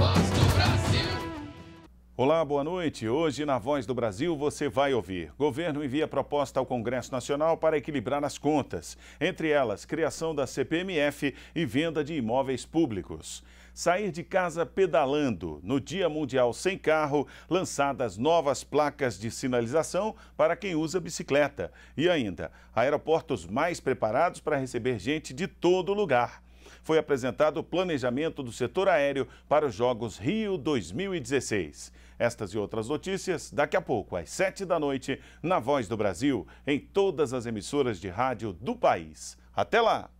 Voz do Brasil. Olá, boa noite. Hoje, na Voz do Brasil, você vai ouvir. Governo envia proposta ao Congresso Nacional para equilibrar as contas, entre elas, criação da CPMF e venda de imóveis públicos. Sair de casa pedalando. No Dia Mundial Sem Carro, lançadas novas placas de sinalização para quem usa bicicleta. E ainda, aeroportos mais preparados para receber gente de todo lugar foi apresentado o planejamento do setor aéreo para os Jogos Rio 2016. Estas e outras notícias daqui a pouco, às 7 da noite, na Voz do Brasil, em todas as emissoras de rádio do país. Até lá!